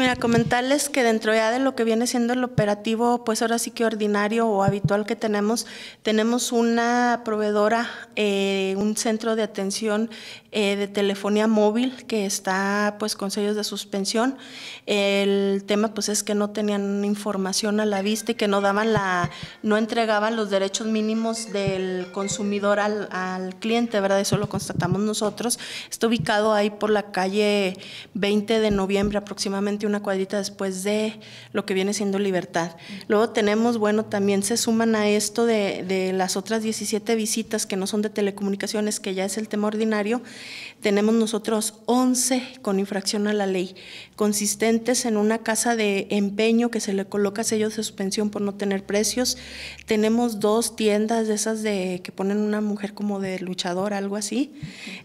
Mira, comentarles que dentro ya de lo que viene siendo el operativo, pues ahora sí que ordinario o habitual que tenemos, tenemos una proveedora, eh, un centro de atención eh, de telefonía móvil que está pues con sellos de suspensión. El tema pues es que no tenían información a la vista y que no daban la, no entregaban los derechos mínimos del consumidor al, al cliente, ¿verdad? Eso lo constatamos nosotros. Está ubicado ahí por la calle 20 de noviembre aproximadamente una cuadrita después de lo que viene siendo libertad. Luego tenemos, bueno, también se suman a esto de, las otras 17 visitas que no son de telecomunicaciones, que ya es el tema ordinario, tenemos nosotros 11 con infracción a la ley, consistentes en una casa de empeño que se le coloca sellos de suspensión por no tener precios, tenemos dos tiendas de esas de que ponen una mujer como de luchador, algo así,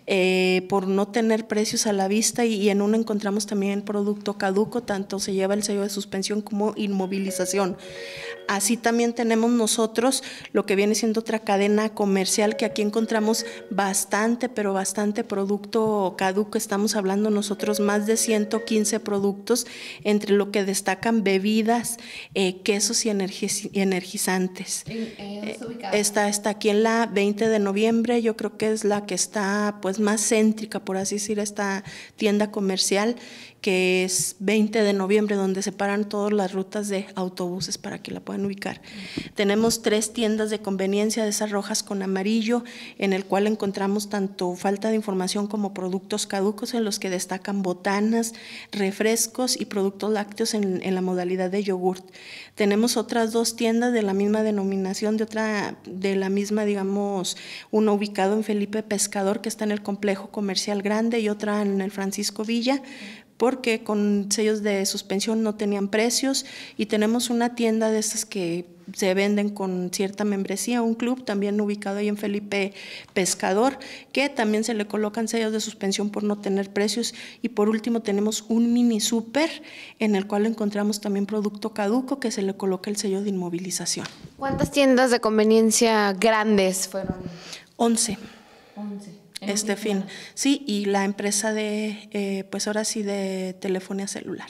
eh, por no tener precios a la vista y, en una encontramos también producto caduco tanto se lleva el sello de suspensión como inmovilización. Así también tenemos nosotros lo que viene siendo otra cadena comercial que aquí encontramos bastante, pero bastante producto caduco. Estamos hablando nosotros más de 115 productos, entre lo que destacan bebidas, eh, quesos y energizantes. Eh, está aquí en la 20 de noviembre, yo creo que es la que está pues más céntrica, por así decir, esta tienda comercial que es 20 de noviembre, donde se paran todas las rutas de autobuses para que la puedan ubicar. Tenemos tres tiendas de conveniencia de esas rojas con amarillo, en el cual encontramos tanto falta de información como productos caducos, en los que destacan botanas, refrescos y productos lácteos en, la modalidad de yogurt. Tenemos otras dos tiendas de la misma denominación, de otra, de la misma, digamos, uno ubicado en Felipe Pescador, que está en el complejo comercial grande, y otra en el Francisco Villa, porque con sellos de suspensión no tenían precios y tenemos una tienda de esas que se venden con cierta membresía, un club también ubicado ahí en Felipe Pescador, que también se le colocan sellos de suspensión por no tener precios. Y por último tenemos un mini super en el cual encontramos también producto caduco que se le coloca el sello de inmovilización. ¿Cuántas tiendas de conveniencia grandes fueron? Once. Once este fin. Sí, y la empresa de, eh, pues ahora sí, de telefonía celular.